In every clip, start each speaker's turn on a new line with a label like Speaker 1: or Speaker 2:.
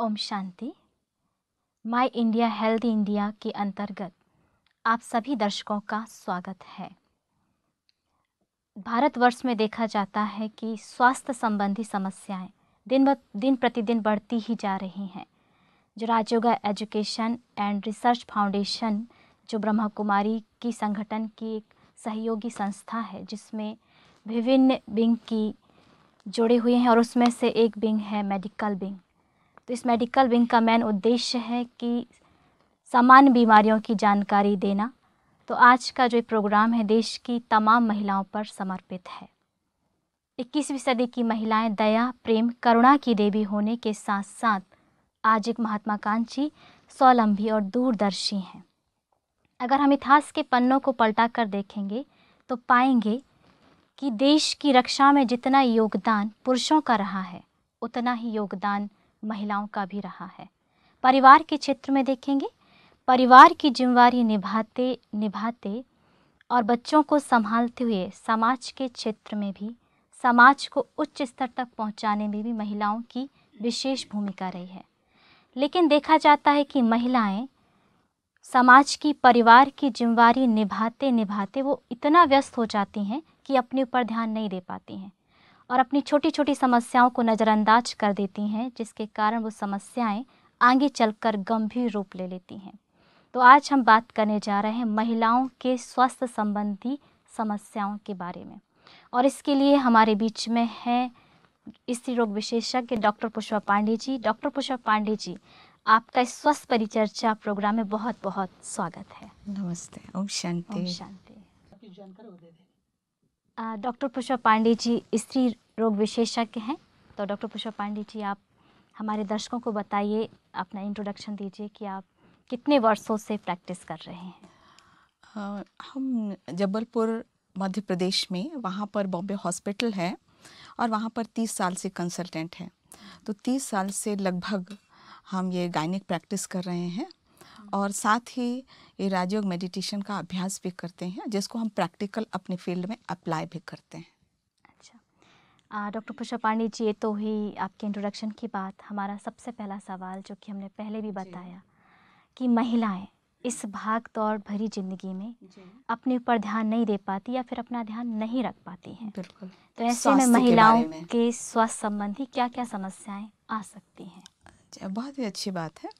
Speaker 1: ओम शांति my India health India के अंतर्गत आप सभी दर्शकों का स्वागत है भारतवर्ष में देखा जाता है कि स्वास्थ्य संबंधी समस्याएं दिन ब दिन प्रतिदिन बढ़ती ही जा रही हैं जो Rajyoga education and research foundation जो ब्रह्मा कुमारी की संगठन की एक सहयोगी संस्था है जिसमें विभिन्न बिंग की जुड़े हुए हैं और उसमें से एक बिंग है मेडिकल बिंग तो इस मेडिकल विंग का मेन उद्देश्य है कि सामान्य बीमारियों की जानकारी देना तो आज का जो प्रोग्राम है देश की तमाम महिलाओं पर समर्पित है इक्कीसवीं सदी की महिलाएं दया प्रेम करुणा की देवी होने के साथ साथ आज एक महात्मा कांक्षी स्वलंबी और दूरदर्शी हैं अगर हम इतिहास के पन्नों को पलटा कर देखेंगे तो पाएंगे कि देश की रक्षा में जितना योगदान पुरुषों का रहा है उतना ही योगदान महिलाओं का भी रहा है परिवार के क्षेत्र में देखेंगे परिवार की जिम्मेवारी निभाते निभाते और बच्चों को संभालते हुए समाज के क्षेत्र में भी समाज को उच्च स्तर तक पहुंचाने में भी महिलाओं की विशेष भूमिका रही है लेकिन देखा जाता है कि महिलाएं समाज की परिवार की जिम्मेवारी निभाते निभाते वो इतना व्यस्त हो जाती हैं कि अपने ऊपर ध्यान नहीं दे पाती हैं और अपनी छोटी छोटी समस्याओं को नज़रअंदाज कर देती हैं जिसके कारण वो समस्याएं आगे चलकर गंभीर रूप ले लेती हैं तो आज हम बात करने जा रहे हैं महिलाओं के स्वास्थ्य संबंधी समस्याओं के बारे में और इसके लिए हमारे बीच में हैं स्त्री रोग विशेषज्ञ डॉक्टर पुष्पा पांडे जी डॉक्टर पुष्पा पांडे जी आपका इस स्वस्थ परिचर्चा प्रोग्राम में बहुत बहुत स्वागत है नमस्ते ओम शांति ओम शांति डॉक्टर पुष्पा पांडे जी स्त्री रोग विशेषज्ञ हैं तो डॉक्टर पुष्प पांडे जी आप हमारे दर्शकों को बताइए अपना इंट्रोडक्शन दीजिए कि आप कितने वर्षों से प्रैक्टिस कर रहे हैं
Speaker 2: आ, हम जबलपुर मध्य प्रदेश में वहाँ पर बॉम्बे हॉस्पिटल है और वहाँ पर तीस साल से कंसल्टेंट हैं तो तीस साल से लगभग हम ये गायनिक प्रैक्टिस कर रहे हैं और साथ ही ये राजयोग मेडिटेशन का अभ्यास भी करते हैं जिसको हम प्रैक्टिकल अपने फील्ड में अप्लाई भी करते हैं
Speaker 1: डॉक्टर पुषा पांडे जी तो ही आपके इंट्रोडक्शन की बात हमारा सबसे पहला सवाल जो कि हमने पहले भी बताया कि महिलाएं इस भाग दौड़ भरी जिंदगी में अपने ऊपर ध्यान नहीं दे पाती या फिर अपना ध्यान नहीं रख पाती हैं बिल्कुल तो ऐसे में महिलाओं के, के स्वास्थ्य संबंधी क्या क्या समस्याएं आ सकती हैं
Speaker 2: बहुत ही अच्छी बात है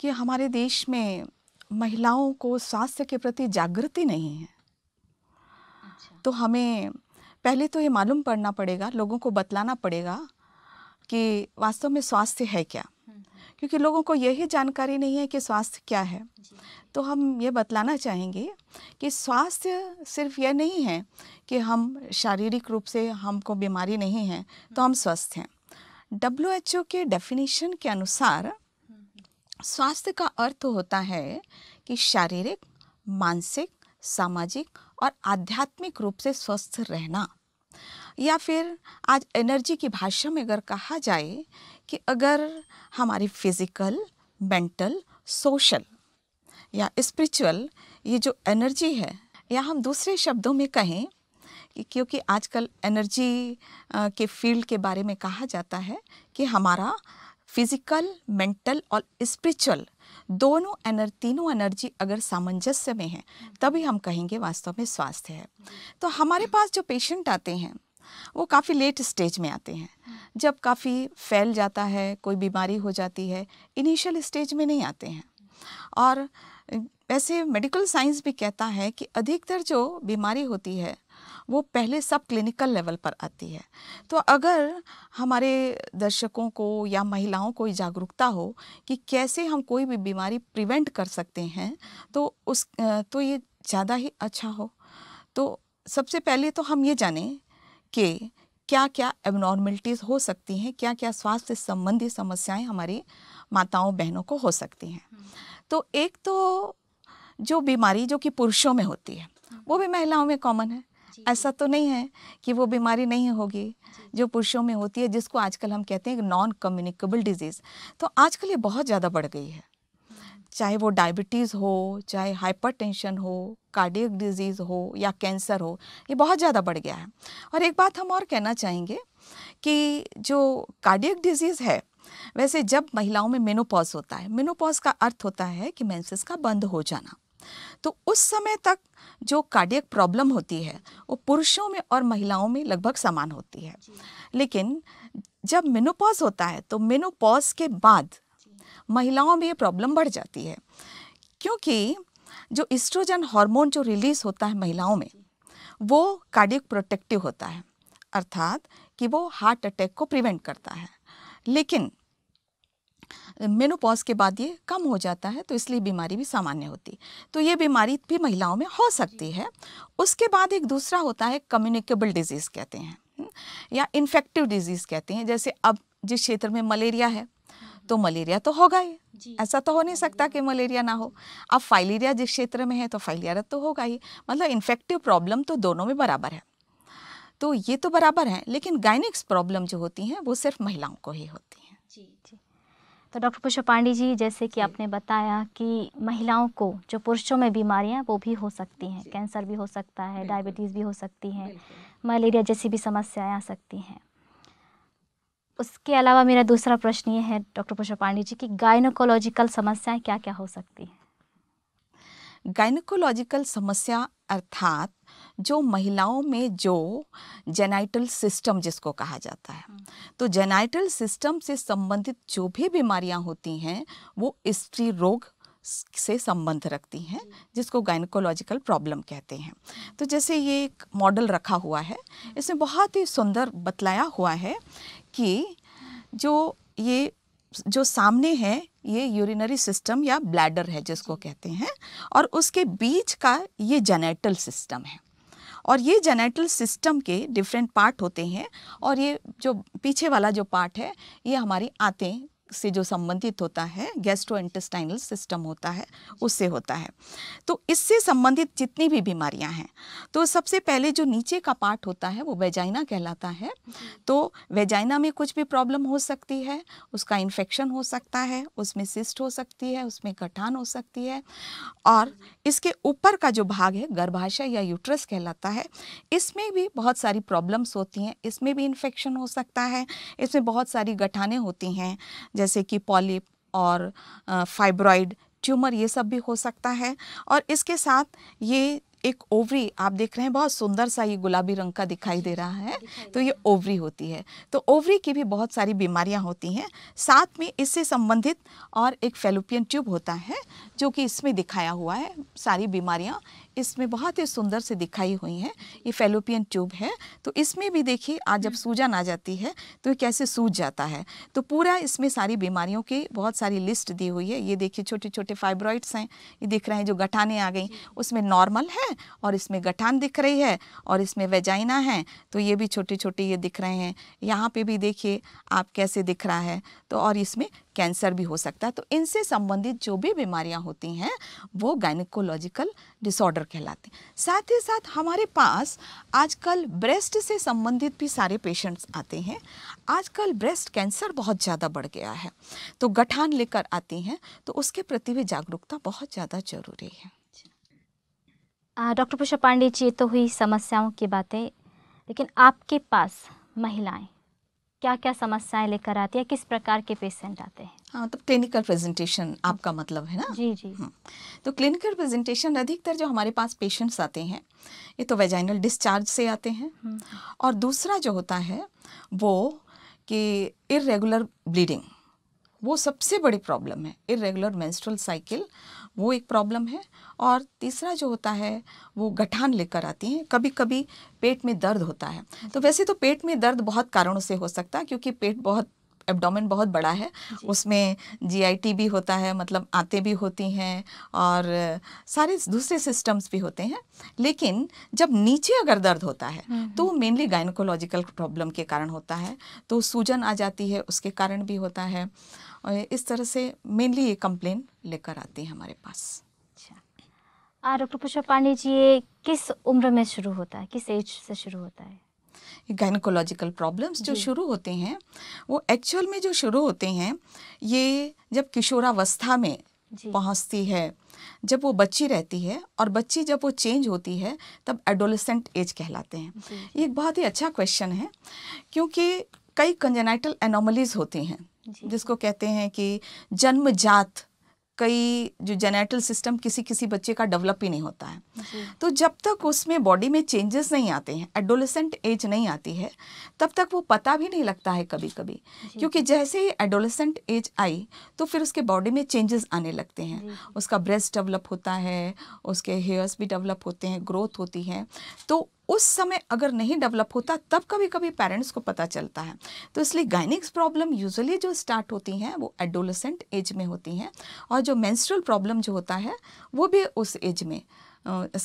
Speaker 2: कि हमारे देश में महिलाओं को स्वास्थ्य के प्रति जागृति नहीं है अच्छा। तो हमें पहले तो ये मालूम पड़ना पड़ेगा लोगों को बतलाना पड़ेगा कि वास्तव में स्वास्थ्य है क्या हम्म। क्योंकि लोगों को यही जानकारी नहीं है कि स्वास्थ्य क्या है तो हम ये बतलाना चाहेंगे कि स्वास्थ्य सिर्फ यह नहीं है कि हम शारीरिक रूप से हमको बीमारी नहीं है तो हम्म। हम स्वस्थ हैं डब्ल्यू एच ओ के डेफिनेशन के अनुसार हम्म। स्वास्थ्य का अर्थ होता है कि शारीरिक मानसिक सामाजिक और आध्यात्मिक रूप से स्वस्थ रहना या फिर आज एनर्जी की भाषा में अगर कहा जाए कि अगर हमारी फिज़िकल मेंटल सोशल या स्पिरिचुअल ये जो एनर्जी है या हम दूसरे शब्दों में कहें कि क्योंकि आजकल एनर्जी के फील्ड के बारे में कहा जाता है कि हमारा फिज़िकल मेंटल और स्पिरिचुअल दोनों एनर्ज तीनों एनर्जी अगर सामंजस्य में है तभी हम कहेंगे वास्तव में स्वास्थ्य है तो हमारे पास जो पेशेंट आते हैं वो काफ़ी लेट स्टेज में आते हैं जब काफ़ी फैल जाता है कोई बीमारी हो जाती है इनिशियल स्टेज में नहीं आते हैं और वैसे मेडिकल साइंस भी कहता है कि अधिकतर जो बीमारी होती है वो पहले सब क्लिनिकल लेवल पर आती है तो अगर हमारे दर्शकों को या महिलाओं को जागरूकता हो कि कैसे हम कोई भी बीमारी प्रिवेंट कर सकते हैं तो उस तो ये ज़्यादा ही अच्छा हो तो सबसे पहले तो हम ये जानें कि क्या क्या एबनॉर्मलिटीज़ हो सकती हैं क्या क्या स्वास्थ्य संबंधी समस्याएं हमारी माताओं बहनों को हो सकती हैं हम्म। तो एक तो जो बीमारी जो कि पुरुषों में होती है वो भी महिलाओं में कॉमन है ऐसा तो नहीं है कि वो बीमारी नहीं होगी जो पुरुषों में होती है जिसको आजकल हम कहते हैं नॉन कम्युनिकेबल डिजीज़ तो आजकल ये बहुत ज़्यादा बढ़ गई है हम्म। चाहे वो डायबिटीज़ हो चाहे हाइपरटेंशन हो कार्डियक डिजीज़ हो या कैंसर हो ये बहुत ज़्यादा बढ़ गया है और एक बात हम और कहना चाहेंगे कि जो कार्डियक डिजीज़ है वैसे जब महिलाओं में मेनोपॉज होता है मेनोपॉज का अर्थ होता है कि मेंसेस का बंद हो जाना तो उस समय तक जो कार्डियक प्रॉब्लम होती है वो पुरुषों में और महिलाओं में लगभग समान होती है लेकिन जब मेनोपॉज होता है तो मेनोपॉज के बाद महिलाओं में ये प्रॉब्लम बढ़ जाती है क्योंकि जो इस्ट्रोजन हार्मोन जो रिलीज़ होता है महिलाओं में वो कार्डियक प्रोटेक्टिव होता है अर्थात कि वो हार्ट अटैक को प्रिवेंट करता है लेकिन मेनोपॉज के बाद ये कम हो जाता है तो इसलिए बीमारी भी सामान्य होती तो ये बीमारी भी महिलाओं में हो सकती है उसके बाद एक दूसरा होता है कम्युनिकेबल डिजीज़ कहते हैं हम्म, या इन्फेक्टिव डिजीज़ कहते हैं जैसे अब जिस क्षेत्र में मलेरिया है तो मलेरिया तो होगा ही ऐसा तो हो नहीं सकता कि मलेरिया ना हो अब फाइलेरिया जिस क्षेत्र में है तो फाइलेरिया तो होगा ही मतलब इन्फेक्टिव प्रॉब्लम तो दोनों में बराबर है तो ये तो बराबर है लेकिन गाइनिक्स प्रॉब्लम जो होती हैं वो सिर्फ महिलाओं को ही होती हैं तो डॉक्टर पुष्प पांडे जी जैसे कि आपने बताया कि महिलाओं को जो
Speaker 1: पुरुषों में बीमारियां वो भी हो सकती हैं कैंसर भी हो सकता है डायबिटीज़ भी हो सकती है मलेरिया जैसी भी समस्याएं आ सकती हैं उसके अलावा मेरा दूसरा प्रश्न ये
Speaker 2: है डॉक्टर पुष्प पांडे जी की गायनोकोलॉजिकल समस्याएँ क्या क्या हो सकती हैं गायनोकोलॉजिकल समस्या अर्थात जो महिलाओं में जो जेनाइटल सिस्टम जिसको कहा जाता है हम्म। तो जेनाइटल सिस्टम से संबंधित जो भी बीमारियां होती हैं वो स्त्री रोग से संबंध रखती हैं जिसको गाइनकोलॉजिकल प्रॉब्लम कहते हैं तो जैसे ये एक मॉडल रखा हुआ है हम्म। इसमें बहुत ही सुंदर बतलाया हुआ है कि जो ये जो सामने है ये यूरिनरी सिस्टम या ब्लैडर है जिसको कहते हैं और उसके बीच का ये जेनेटल सिस्टम है और ये जेनेटल सिस्टम के डिफरेंट पार्ट होते हैं और ये जो पीछे वाला जो पार्ट है ये हमारी आते से जो संबंधित होता है इंटेस्टाइनल सिस्टम होता है उससे होता है तो इससे संबंधित जितनी भी बीमारियां हैं तो सबसे पहले जो नीचे का पार्ट होता है वो वेजाइना कहलाता है तो वेजाइना में कुछ भी प्रॉब्लम हो सकती है उसका इन्फेक्शन हो सकता है उसमें सिस्ट हो सकती है उसमें गठान हो सकती है और इसके ऊपर का जो भाग है गर्भाशय या यूट्रस कहलाता है इसमें भी बहुत सारी प्रॉब्लम्स होती हैं इसमें भी इन्फेक्शन हो सकता है इसमें बहुत सारी गठाने होती हैं जैसे कि पॉलिप और फाइब्रॉइड ट्यूमर ये सब भी हो सकता है और इसके साथ ये एक ओवरी आप देख रहे हैं बहुत सुंदर सा ये गुलाबी रंग का दिखाई दे रहा है तो ये ओवरी होती है तो ओवरी की भी बहुत सारी बीमारियां होती हैं साथ में इससे संबंधित और एक फेलोपियन ट्यूब होता है जो कि इसमें दिखाया हुआ है सारी बीमारियां इसमें बहुत ही सुंदर से दिखाई हुई हैं ये फेलोपियन ट्यूब है तो इसमें भी देखिए आज जब सूजन आ जाती है तो ये कैसे सूज जाता है तो पूरा इसमें सारी बीमारियों की बहुत सारी लिस्ट दी हुई है ये देखिए छोटे छोटे फाइब्रॉइड्स हैं ये दिख रहे हैं जो गठाने आ गई उसमें नॉर्मल है और इसमें गठान दिख रही है और इसमें वेजाइना है तो ये भी छोटे छोटे ये दिख रहे हैं यहाँ पर भी देखिए आप कैसे दिख रहा है तो और इसमें कैंसर भी हो सकता है तो इनसे संबंधित जो भी बीमारियां होती हैं वो गाइनिकोलॉजिकल डिसऑर्डर कहलाते हैं साथ ही साथ हमारे पास आजकल ब्रेस्ट से संबंधित भी सारे पेशेंट्स आते हैं आजकल ब्रेस्ट कैंसर बहुत ज़्यादा बढ़ गया है तो गठान लेकर आती हैं तो उसके प्रति भी जागरूकता बहुत ज़्यादा जरूरी है डॉक्टर पुष्पा पांडे जी तो हुई समस्याओं की बातें
Speaker 1: लेकिन आपके पास महिलाएं क्या क्या समस्याएं लेकर आती है किस प्रकार के
Speaker 2: पेशेंट आते हैं हाँ मतलब तो क्लिनिकल प्रेजेंटेशन आपका मतलब है ना जी जी हम्म। तो क्लिनिकल प्रेजेंटेशन अधिकतर जो हमारे पास पेशेंट्स आते हैं ये तो वेजाइनल डिस्चार्ज से आते हैं हम्म। और दूसरा जो होता है वो कि इरेगुलर ब्लीडिंग वो सबसे बड़ी प्रॉब्लम है इरेगुलर मेंस्ट्रुअल साइकिल वो एक प्रॉब्लम है और तीसरा जो होता है वो गठान लेकर आती हैं कभी कभी पेट में दर्द होता है तो वैसे तो पेट में दर्द बहुत कारणों से हो सकता है क्योंकि पेट बहुत एबडोमिन बहुत बड़ा है उसमें जीआईटी भी होता है मतलब आते भी होती हैं और सारे दूसरे सिस्टम्स भी होते हैं लेकिन जब नीचे अगर दर्द होता है हम्म, तो वो मेनली गायनकोलॉजिकल प्रॉब्लम के कारण होता है तो सूजन आ जाती है उसके कारण भी होता है इस तरह से मेनली ये कंप्लेन लेकर आती है हमारे पास अच्छा डॉक्टर पुष्पा पांडे जी ये किस उम्र में शुरू होता है किस एज से शुरू होता है गाइनकोलॉजिकल प्रॉब्लम्स जो शुरू होते हैं वो एक्चुअल में जो शुरू होते हैं ये जब किशोरावस्था में पहुंचती है जब वो बच्ची रहती है और बच्ची जब वो चेंज होती है तब एडोलसेंट एज कहलाते हैं ये एक बहुत ही अच्छा क्वेश्चन है क्योंकि कई कंजेनाइटल एनोमलीज होती हैं जिसको कहते हैं कि जन्मजात कई जो जेनेटल सिस्टम किसी किसी बच्चे का डेवलप ही नहीं होता है तो जब तक उसमें बॉडी में चेंजेस नहीं आते हैं एडोलेसेंट एज नहीं आती है तब तक वो पता भी नहीं लगता है कभी कभी क्योंकि जैसे ही एडोलेसेंट एज आई तो फिर उसके बॉडी में चेंजेस आने लगते हैं उसका ब्रेस्ट डेवलप होता है उसके हेयर्स भी डेवलप होते हैं ग्रोथ होती है तो उस समय अगर नहीं डेवलप होता तब कभी कभी पेरेंट्स को पता चलता है तो इसलिए गाइनिक्स प्रॉब्लम यूजली जो स्टार्ट होती हैं वो एडोलसेंट एज में होती हैं और जो मैंस्ट्रल प्रॉब्लम जो होता है वो भी उस एज में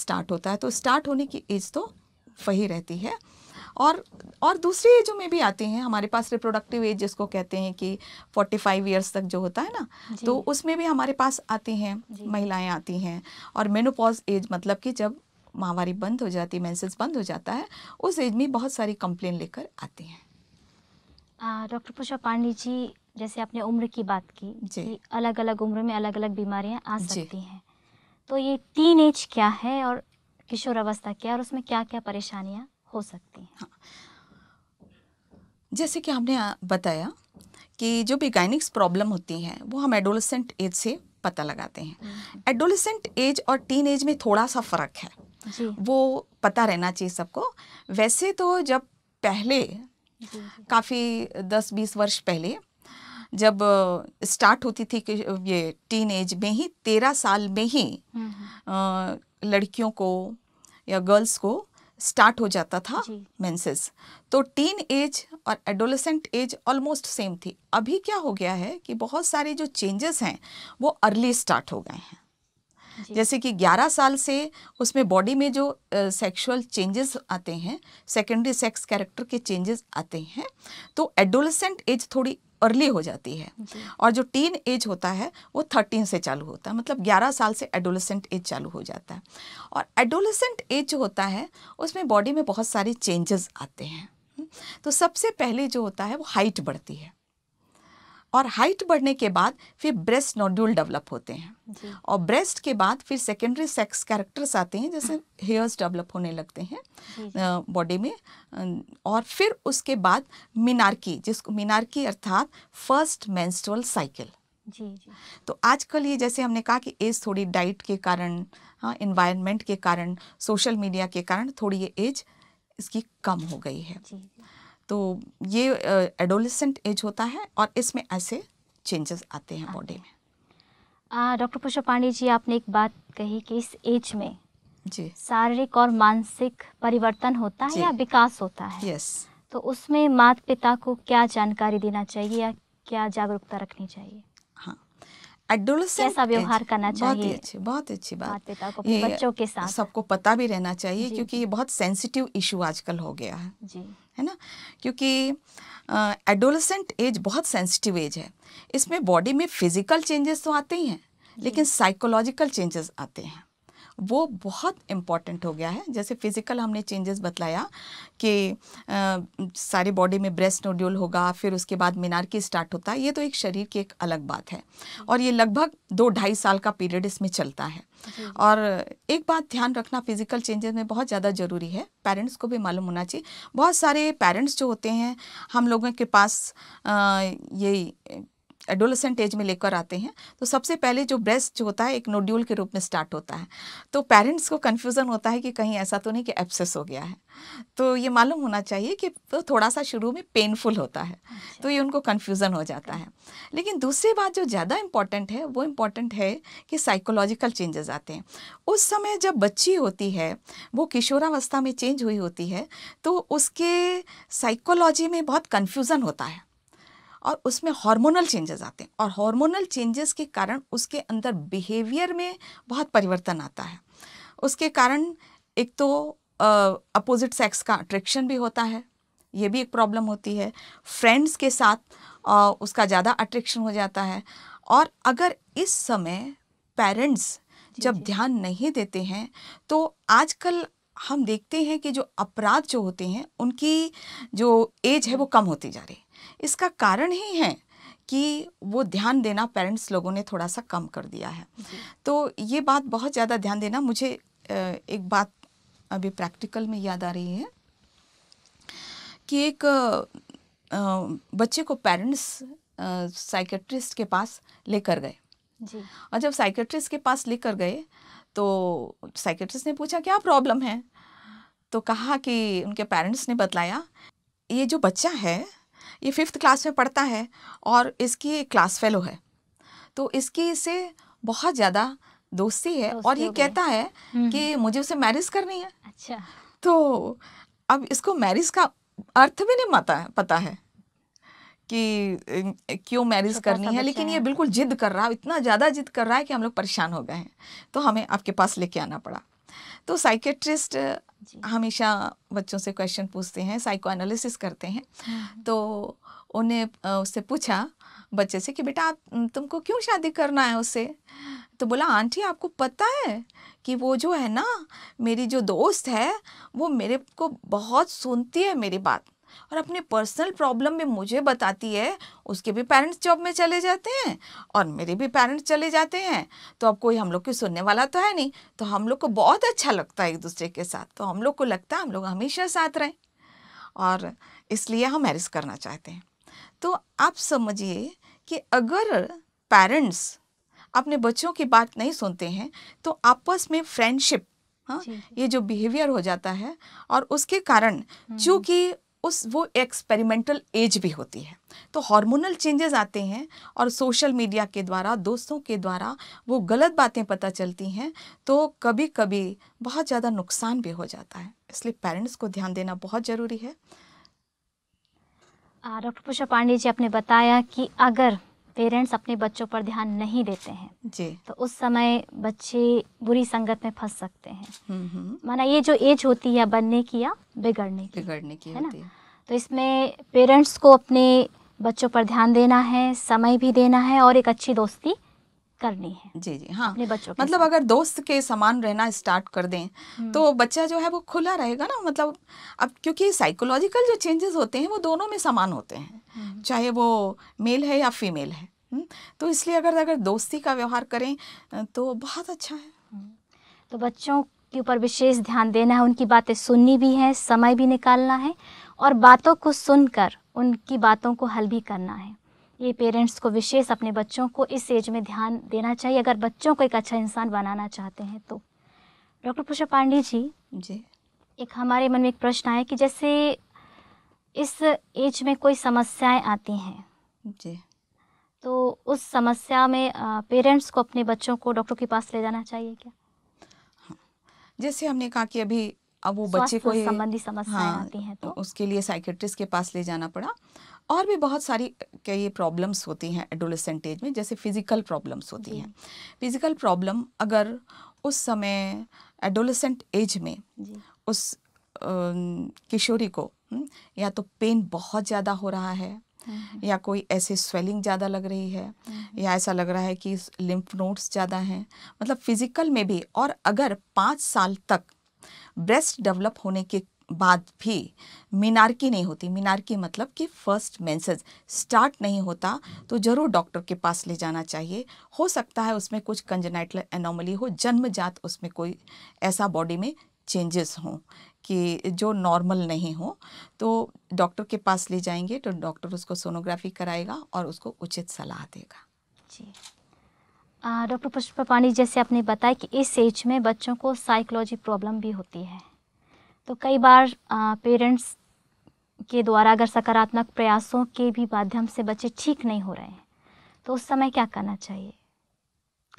Speaker 2: स्टार्ट होता है तो स्टार्ट होने की एज तो वही रहती है और और दूसरी एज में भी आती हैं हमारे पास रिप्रोडक्टिव एज जिसको कहते हैं कि 45 ईयर्स तक जो होता है ना तो उसमें भी हमारे पास आती हैं महिलाएं आती हैं और मेनोपॉज एज मतलब कि जब माहवारी बंद हो जाती है मेंसेस बंद हो जाता है उस एज में बहुत सारी कंप्लेन लेकर आती हैं
Speaker 1: डॉक्टर पुषा पांडे जी जैसे आपने उम्र की बात की कि अलग अलग उम्र में अलग अलग बीमारियां आ सकती हैं तो ये टीन एज क्या है और किशोर अवस्था क्या है और उसमें क्या क्या परेशानियाँ हो सकती हैं हाँ।
Speaker 2: जैसे कि आपने बताया कि जो भी गाइनिक्स प्रॉब्लम होती हैं वो हम एडोलसेंट एज से पता लगाते
Speaker 3: हैं
Speaker 2: एडोलसेंट हम्म। एज और टीन एज में थोड़ा सा फ़र्क है वो पता रहना चाहिए सबको वैसे तो जब पहले काफ़ी दस बीस वर्ष पहले जब स्टार्ट होती थी कि ये टीन एज में ही तेरह साल में ही आ, हम्म, हम्म। लड़कियों को या गर्ल्स को स्टार्ट हो जाता था मेंसेस तो टीन एज और एडोलसेंट एज ऑलमोस्ट सेम थी अभी क्या हो गया है कि बहुत सारे जो चेंजेस हैं वो अर्ली स्टार्ट हो गए हैं जैसे कि 11 साल से उसमें बॉडी में जो सेक्सुअल चेंजेस आते हैं सेकेंडरी सेक्स कैरेक्टर के चेंजेस आते हैं तो एडोलसेंट एज थोड़ी अर्ली हो जाती है और जो टीन एज होता है वो थर्टीन से चालू होता है मतलब ग्यारह साल से एडोलसेंट एज चालू हो जाता है और एडोलसेंट एज जो होता है उसमें बॉडी में बहुत सारे चेंजेस आते हैं तो सबसे पहले जो होता है वो हाइट बढ़ती है और हाइट बढ़ने के बाद फिर ब्रेस्ट नोड्यूल डेवलप होते हैं और ब्रेस्ट के बाद फिर सेकेंडरी सेक्स कैरेक्टर्स आते हैं जैसे हेयर्स डेवलप होने लगते
Speaker 3: हैं
Speaker 2: बॉडी में और फिर उसके बाद मीनार्की जिसको मीनार्की अर्थात फर्स्ट मैंस्टोल साइकिल जी जी तो आजकल ये जैसे हमने कहा कि एज थोड़ी डाइट के कारण इन्वायरमेंट हाँ, के कारण सोशल मीडिया के कारण थोड़ी ये एज इसकी कम हो गई है जी. तो ये एडोलिसेंट एज होता है और इसमें ऐसे चेंजेस आते हैं बॉडी
Speaker 1: में डॉक्टर पुष्प पांडे जी आपने एक बात कही कि इस एज में जी शारीरिक और मानसिक परिवर्तन होता है या विकास होता है यस तो उसमें माता पिता को क्या जानकारी देना चाहिए या क्या जागरूकता रखनी चाहिए हाँ
Speaker 2: कैसा व्यवहार करना चाहिए बहुत अच्छी बहुत अच्छी बात पिता को बच्चों के साथ सबको पता भी रहना चाहिए क्योंकि ये बहुत सेंसिटिव इशू आजकल हो गया है जी है ना क्योंकि एडोलसेंट एज बहुत सेंसिटिव एज है इसमें बॉडी में फिजिकल चेंजेस तो आते ही हैं लेकिन साइकोलॉजिकल चेंजेस आते हैं वो बहुत इम्पॉर्टेंट हो गया है जैसे फिज़िकल हमने चेंजेस बतलाया कि सारे बॉडी में ब्रेस्ट नोड्यूल होगा फिर उसके बाद मीनार की स्टार्ट होता है ये तो एक शरीर की एक अलग बात है और ये लगभग दो ढाई साल का पीरियड इसमें चलता है और एक बात ध्यान रखना फिजिकल चेंजेस में बहुत ज़्यादा ज़रूरी है पेरेंट्स को भी मालूम होना चाहिए बहुत सारे पेरेंट्स जो होते हैं हम लोगों के पास आ, ये एडोलसेंट एज में लेकर आते हैं तो सबसे पहले जो ब्रेस्ट जो होता है एक नोड्यूल के रूप में स्टार्ट होता है तो पेरेंट्स को कन्फ्यूज़न होता है कि कहीं ऐसा तो नहीं कि एब्सेस हो गया है तो ये मालूम होना चाहिए कि तो थोड़ा सा शुरू में पेनफुल होता है अच्छा। तो ये उनको कन्फ्यूज़न हो जाता है लेकिन दूसरी बात जो ज़्यादा इम्पॉर्टेंट है वो इम्पॉर्टेंट है कि साइकोलॉजिकल चेंजेस आते हैं उस समय जब बच्ची होती है वो किशोरावस्था में चेंज हुई होती है तो उसके साइकोलॉजी में बहुत कन्फ्यूज़न होता है और उसमें हार्मोनल चेंजेस आते हैं और हार्मोनल चेंजेस के कारण उसके अंदर बिहेवियर में बहुत परिवर्तन आता है उसके कारण एक तो अपोजिट सेक्स का अट्रैक्शन भी होता है ये भी एक प्रॉब्लम होती है फ्रेंड्स के साथ uh, उसका ज़्यादा अट्रैक्शन हो जाता है और अगर इस समय पेरेंट्स जब ध्यान नहीं देते हैं तो आजकल हम देखते हैं कि जो अपराध जो होते हैं उनकी जो एज है वो कम होती जा रही है इसका कारण ही है कि वो ध्यान देना पेरेंट्स लोगों ने थोड़ा सा कम कर दिया है तो ये बात बहुत ज़्यादा ध्यान देना मुझे एक बात अभी प्रैक्टिकल में याद आ रही है कि एक बच्चे को पेरेंट्स साइकेट्रिस्ट के पास लेकर गए जी और जब साइकेट्रिस्ट के पास लेकर गए तो साइकेट्रिस्ट ने पूछा क्या प्रॉब्लम है तो कहा कि उनके पेरेंट्स ने बतलाया ये जो बच्चा है ये फिफ्थ क्लास में पढ़ता है और इसकी क्लास फेलो है तो इसकी इसे बहुत ज़्यादा दोस्ती है दोस्ती और ये कहता है हम्म। कि मुझे उसे मैरिज करनी है अच्छा तो अब इसको मैरिज का अर्थ भी नहीं पता है पता है कि क्यों मैरिज करनी है लेकिन ये बिल्कुल जिद कर रहा है इतना ज़्यादा जिद कर रहा है कि हम लोग परेशान हो गए हैं तो हमें आपके पास लेके आना पड़ा तो साइकेट्रिस्ट हमेशा बच्चों से क्वेश्चन पूछते हैं साइको एनालिसिस करते हैं हम्म, हम्म। तो उन्हें उससे पूछा बच्चे से कि बेटा तुमको क्यों शादी करना है उससे तो बोला आंटी आपको पता है कि वो जो है ना मेरी जो दोस्त है वो मेरे को बहुत सुनती है मेरी बात और अपने पर्सनल प्रॉब्लम में मुझे बताती है उसके भी पेरेंट्स जॉब में चले जाते हैं और मेरे भी पेरेंट्स चले जाते हैं तो अब कोई हम लोग की सुनने वाला तो है नहीं तो हम लोग को बहुत अच्छा लगता है एक दूसरे के साथ तो हम लोग को लगता है हम लोग हमेशा साथ रहें और इसलिए हम मैरिज करना चाहते हैं तो आप समझिए कि अगर पेरेंट्स अपने बच्चों की बात नहीं सुनते हैं तो आपस में फ्रेंडशिप हाँ ये जो बिहेवियर हो जाता है और उसके कारण हम्म। चूँकि उस वो एक्सपेरिमेंटल एज भी होती है तो हार्मोनल चेंजेस आते हैं और सोशल मीडिया के द्वारा दोस्तों के द्वारा वो गलत बातें पता चलती हैं तो कभी कभी बहुत ज़्यादा नुकसान भी हो जाता है इसलिए पेरेंट्स को ध्यान देना बहुत ज़रूरी है डॉक्टर पूषा पांडे जी आपने बताया कि अगर
Speaker 1: पेरेंट्स अपने बच्चों पर ध्यान नहीं देते हैं जी तो उस समय बच्चे बुरी संगत में फंस सकते हैं हम्म, हम्म। माना ये जो एज होती है बनने की या बिगड़ने की
Speaker 2: बिगड़ने की है ना
Speaker 1: तो इसमें पेरेंट्स को अपने बच्चों पर ध्यान देना है समय भी देना
Speaker 2: है और एक अच्छी दोस्ती करनी है जी जी हाँ अपने बच्चों मतलब अगर दोस्त के समान रहना स्टार्ट कर दें हम्म। तो बच्चा जो है वो खुला रहेगा ना मतलब अब क्योंकि साइकोलॉजिकल जो चेंजेस होते हैं वो दोनों में समान होते हैं हम्म। चाहे वो मेल है या फीमेल है हम्म। तो इसलिए अगर अगर दोस्ती का व्यवहार करें तो बहुत अच्छा है
Speaker 1: तो बच्चों के ऊपर विशेष ध्यान देना है उनकी बातें सुननी भी है समय भी निकालना है और बातों को सुनकर उनकी बातों को हल भी करना है ये पेरेंट्स को विशेष अपने बच्चों को इस एज में ध्यान देना चाहिए अगर बच्चों को एक अच्छा इंसान बनाना चाहते हैं तो डॉक्टर पूषा पांडे जी जी एक हमारे मन में एक प्रश्न आया कि जैसे इस एज में कोई समस्याएं आती हैं जी तो उस समस्या में पेरेंट्स को अपने बच्चों को डॉक्टर के पास ले जाना चाहिए क्या
Speaker 2: हाँ। जैसे हमने कहा कि अभी अब वो बच्चे को संबंधी समस्याएं हाँ, आती हैं तो उसके लिए साइकेट्रिस्ट के पास ले जाना पड़ा और भी बहुत सारी कई प्रॉब्लम्स होती हैं एडोलेसेंट एज में जैसे फिज़िकल प्रॉब्लम्स होती हैं फिज़िकल प्रॉब्लम अगर उस समय एडोलेसेंट एज में उस किशोरी को हम्म, या तो पेन बहुत ज़्यादा हो रहा है हम्म, हम्म। या कोई ऐसे स्वेलिंग ज़्यादा लग रही है या ऐसा लग रहा है कि लिम्फ नोट्स ज़्यादा हैं मतलब फिजिकल में भी और अगर पाँच साल तक ब्रेस्ट डेवलप होने के बाद भी मीनार्की नहीं होती मीनार्की मतलब कि फर्स्ट मेंसेस स्टार्ट नहीं होता तो ज़रूर डॉक्टर के पास ले जाना चाहिए हो सकता है उसमें कुछ कंजनाइटल एनोमली हो जन्मजात उसमें कोई ऐसा बॉडी में चेंजेस हों कि जो नॉर्मल नहीं हो तो डॉक्टर के पास ले जाएंगे तो डॉक्टर उसको सोनोग्राफी कराएगा और उसको उचित सलाह देगा जी डॉक्टर पुष्पा पाणी जैसे आपने बताया कि इस एज में बच्चों
Speaker 1: को साइकोलॉजी प्रॉब्लम भी होती है तो कई बार पेरेंट्स के द्वारा अगर सकारात्मक प्रयासों के भी माध्यम से बच्चे ठीक नहीं हो रहे हैं तो उस समय क्या करना चाहिए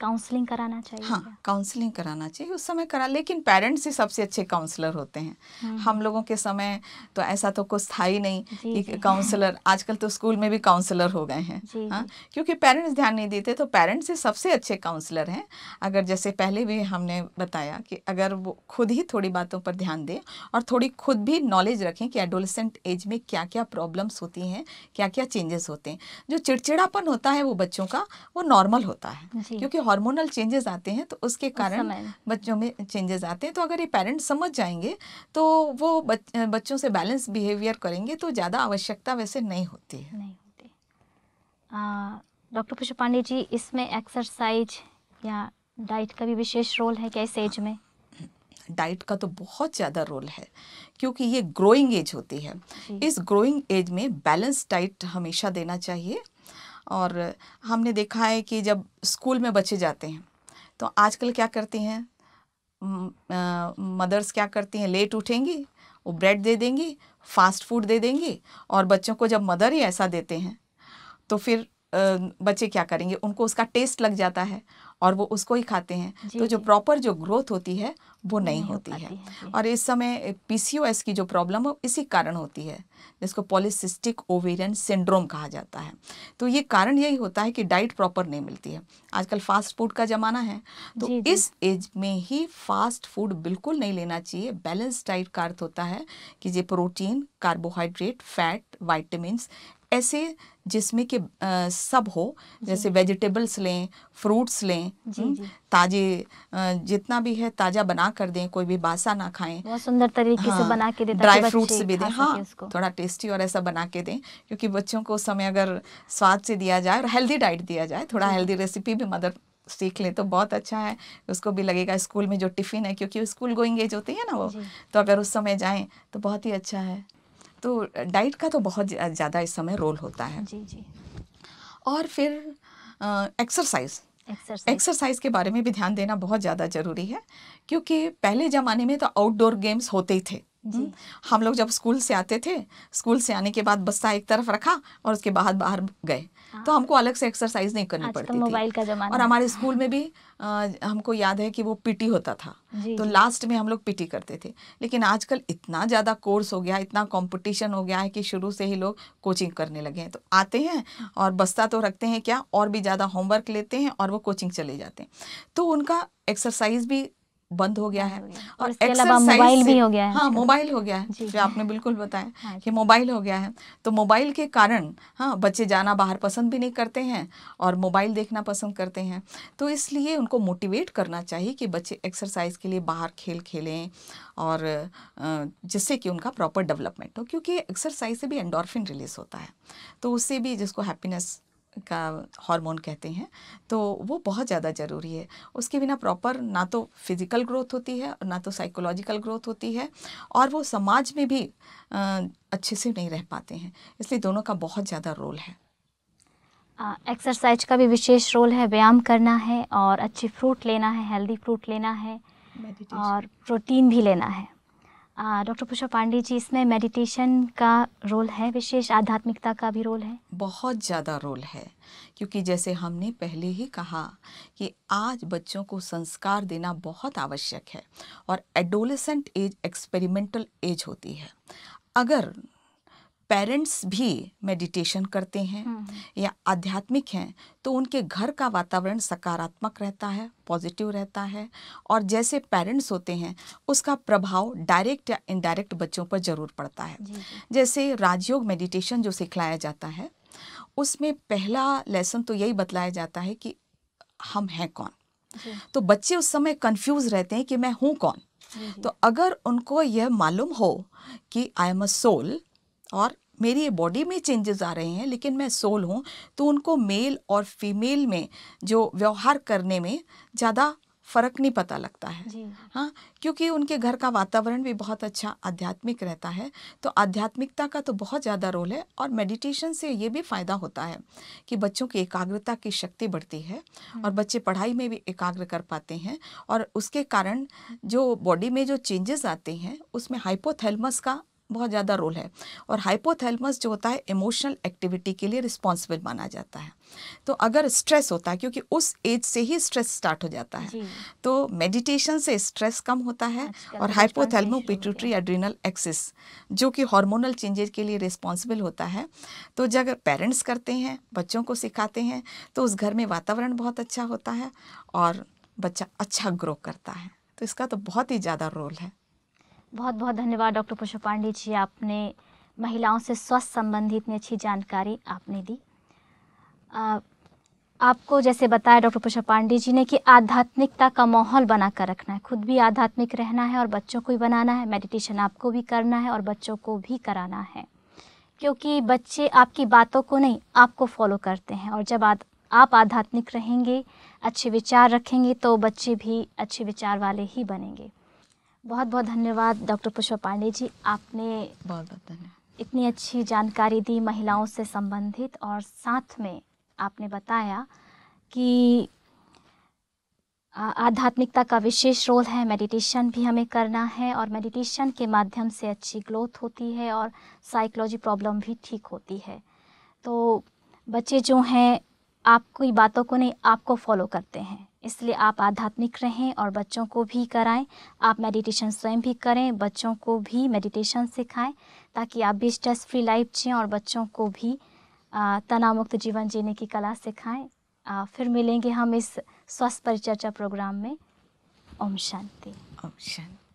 Speaker 1: काउंसलिंग कराना चाहिए हाँ
Speaker 2: काउंसलिंग कराना चाहिए उस समय करा लेकिन पेरेंट्स ही सबसे अच्छे काउंसलर होते हैं हम्म। हम लोगों के समय तो ऐसा तो कुछ था ही नहीं जी, कि काउंसलर आजकल तो स्कूल में भी काउंसलर हो गए हैं हाँ क्योंकि पेरेंट्स ध्यान नहीं देते तो पेरेंट्स ही सबसे अच्छे काउंसलर हैं अगर जैसे पहले भी हमने बताया कि अगर वो खुद ही थोड़ी बातों पर ध्यान दें और थोड़ी खुद भी नॉलेज रखें कि एडोलसेंट एज में क्या क्या प्रॉब्लम्स होती हैं क्या क्या चेंजेस होते हैं जो चिड़चिड़ापन होता है वो बच्चों का वो नॉर्मल होता है क्योंकि हार्मोनल चेंजेस आते हैं तो उसके कारण बच्चों में चेंजेस आते हैं तो अगर ये पेरेंट्स समझ जाएंगे तो वो बच, बच्चों से बैलेंस बिहेवियर करेंगे तो ज़्यादा आवश्यकता वैसे नहीं होती है नहीं होती
Speaker 1: डॉक्टर पुष्प पांडे जी इसमें एक्सरसाइज या डाइट का भी विशेष रोल है क्या इस एज
Speaker 2: में डाइट का तो बहुत ज़्यादा रोल है क्योंकि ये ग्रोइंग एज होती है इस ग्रोइंग एज में बैलेंस डाइट हमेशा देना चाहिए और हमने देखा है कि जब स्कूल में बच्चे जाते हैं तो आजकल क्या करती हैं मदर्स क्या करती हैं लेट उठेंगी वो ब्रेड दे देंगी फास्ट फूड दे देंगी और बच्चों को जब मदर ही ऐसा देते हैं तो फिर बच्चे क्या करेंगे उनको उसका टेस्ट लग जाता है और वो उसको ही खाते हैं तो जो प्रॉपर जो ग्रोथ होती है वो नहीं, नहीं होती है और इस समय पीसीओएस की जो प्रॉब्लम है इसी कारण होती है जिसको पॉलिसिस्टिक ओवेरियन सिंड्रोम कहा जाता है तो ये कारण यही होता है कि डाइट प्रॉपर नहीं मिलती है आजकल फास्ट फूड का ज़माना है तो जी, इस एज में ही फास्ट फूड बिल्कुल नहीं लेना चाहिए बैलेंस डाइट का अर्थ होता है कि ये प्रोटीन कार्बोहाइड्रेट फैट वाइटमिन ऐसे जिसमें कि सब हो जैसे वेजिटेबल्स लें फ्रूट्स लें हम्म, ताजे जितना भी है ताजा बना कर दें कोई भी बासा ना खाएं बहुत
Speaker 1: सुंदर तरीके हाँ, से बना के दें ड्राई फ्रूट्स भी दें हाँ
Speaker 2: थोड़ा टेस्टी और ऐसा बना के दें क्योंकि बच्चों को समय अगर स्वाद से दिया जाए और हेल्दी डाइट दिया जाए थोड़ा हेल्दी रेसिपी भी मदर सीख ले तो बहुत अच्छा है उसको भी लगेगा स्कूल में जो टिफ़िन है क्योंकि स्कूल गोइंग एज होती है ना वो तो अगर उस समय जाएं तो बहुत ही अच्छा है तो डाइट का तो बहुत ज़्यादा इस समय रोल होता है जी जी और फिर एक्सरसाइज एक्सरसाइज के बारे में भी ध्यान देना बहुत ज़्यादा ज़रूरी है क्योंकि पहले ज़माने में तो आउटडोर गेम्स होते ही थे हम्म, हम लोग जब स्कूल से आते थे स्कूल से आने के बाद बस्ता एक तरफ रखा और उसके बाद बाहर गए हाँ। तो हमको अलग से एक्सरसाइज नहीं करनी पड़ती मोबाइल का जमाना और हमारे स्कूल में भी आ, हमको याद है कि वो पीटी होता था तो लास्ट में हम लोग पीटी करते थे लेकिन आजकल इतना ज़्यादा कोर्स हो गया इतना कंपटीशन हो गया है कि शुरू से ही लोग कोचिंग करने लगे हैं तो आते हैं और बस्ता तो रखते हैं क्या और भी ज़्यादा होमवर्क लेते हैं और वो कोचिंग चले जाते हैं तो उनका एक्सरसाइज भी बंद हो गया है और मोबाइल भी हो गया है हाँ मोबाइल हो गया है जो आपने बिल्कुल बताया हाँ, कि मोबाइल हो गया है तो मोबाइल के कारण हाँ बच्चे जाना बाहर पसंद भी नहीं करते हैं और मोबाइल देखना पसंद करते हैं तो इसलिए उनको मोटिवेट करना चाहिए कि बच्चे एक्सरसाइज के लिए बाहर खेल खेलें और जिससे कि उनका प्रॉपर डेवलपमेंट हो क्योंकि एक्सरसाइज से भी एंडोरफिन रिलीज होता है तो उससे भी जिसको हैप्पीनेस का हार्मोन कहते हैं तो वो बहुत ज़्यादा ज़रूरी है उसके बिना प्रॉपर ना तो फिज़िकल ग्रोथ होती है ना तो साइकोलॉजिकल ग्रोथ होती है और वो समाज में भी अच्छे से नहीं रह पाते हैं इसलिए दोनों का बहुत ज़्यादा रोल है एक्सरसाइज
Speaker 1: का भी विशेष रोल है व्यायाम करना है और अच्छे फ्रूट लेना है हेल्दी फ्रूट लेना है और प्रोटीन भी लेना है डॉक्टर पुष्पा पांडे जी इसमें मेडिटेशन का
Speaker 2: रोल है विशेष आध्यात्मिकता का भी रोल है बहुत ज़्यादा रोल है क्योंकि जैसे हमने पहले ही कहा कि आज बच्चों को संस्कार देना बहुत आवश्यक है और एडोलेसेंट एज एक्सपेरिमेंटल एज होती है अगर पेरेंट्स भी मेडिटेशन करते हैं हम्म। या आध्यात्मिक हैं तो उनके घर का वातावरण सकारात्मक रहता है पॉजिटिव रहता है और जैसे पेरेंट्स होते हैं उसका प्रभाव डायरेक्ट या इनडायरेक्ट बच्चों पर जरूर पड़ता है जैसे राजयोग मेडिटेशन जो सिखलाया जाता है उसमें पहला लेसन तो यही बतलाया जाता है कि हम हैं कौन तो बच्चे उस समय कंफ्यूज रहते हैं कि मैं हूँ कौन तो अगर उनको यह मालूम हो कि आई एम अ सोल और मेरी बॉडी में चेंजेस आ रहे हैं लेकिन मैं सोल हूँ तो उनको मेल और फीमेल में जो व्यवहार करने में ज़्यादा फर्क नहीं पता लगता है हाँ क्योंकि उनके घर का वातावरण भी बहुत अच्छा आध्यात्मिक रहता है तो आध्यात्मिकता का तो बहुत ज़्यादा रोल है और मेडिटेशन से ये भी फ़ायदा होता है कि बच्चों की एकाग्रता की शक्ति बढ़ती है हम्म। और बच्चे पढ़ाई में भी एकाग्र कर पाते हैं और उसके कारण जो बॉडी में जो चेंजेस आते हैं उसमें हाइपोथेलमस का बहुत ज़्यादा रोल है और हाइपोथैलमस जो होता है इमोशनल एक्टिविटी के लिए रिस्पॉन्सिबल माना जाता है तो अगर स्ट्रेस होता है क्योंकि उस एज से ही स्ट्रेस स्टार्ट हो जाता है तो मेडिटेशन से स्ट्रेस कम होता है और हाइपोथैलमो पिट्यूटरी एड्रीनल एक्सिस जो कि हार्मोनल चेंजेस के लिए रिस्पॉन्सिबल होता है तो जब पेरेंट्स करते हैं बच्चों को सिखाते हैं तो उस घर में वातावरण बहुत अच्छा होता है और बच्चा अच्छा ग्रो करता है तो इसका तो बहुत ही ज़्यादा रोल है बहुत बहुत धन्यवाद डॉक्टर पुष्प पांडे जी आपने
Speaker 1: महिलाओं से स्वास्थ्य संबंधी इतनी अच्छी जानकारी आपने दी आ, आपको जैसे बताया डॉक्टर पुष्प पांडे जी ने कि आध्यात्मिकता का माहौल बना कर रखना है खुद भी आध्यात्मिक रहना है और बच्चों को भी बनाना है मेडिटेशन आपको भी करना है और बच्चों को भी कराना है क्योंकि बच्चे आपकी बातों को नहीं आपको फॉलो करते हैं और जब आद, आप आध्यात्मिक रहेंगे अच्छे विचार रखेंगे तो बच्चे भी अच्छे विचार वाले ही बनेंगे बहुत बहुत धन्यवाद डॉक्टर पुष्पा पांडे जी आपने बहुत बहुत धन्यवाद इतनी अच्छी जानकारी दी महिलाओं से संबंधित और साथ में आपने बताया कि आध्यात्मिकता का विशेष रोल है मेडिटेशन भी हमें करना है और मेडिटेशन के माध्यम से अच्छी ग्रोथ होती है और साइकोलॉजी प्रॉब्लम भी ठीक होती है तो बच्चे जो हैं आपकी बातों को नहीं आपको फॉलो करते हैं इसलिए आप आध्यात्मिक रहें और बच्चों को भी कराएं आप मेडिटेशन स्वयं भी करें बच्चों को भी मेडिटेशन सिखाएं ताकि आप भी स्ट्रेस फ्री लाइफ जिएँ और बच्चों को भी तनाव मुक्त जीवन जीने की कला सिखाएं फिर मिलेंगे हम इस स्वस्थ परिचर्चा प्रोग्राम में ओम शांति
Speaker 3: ओम शांति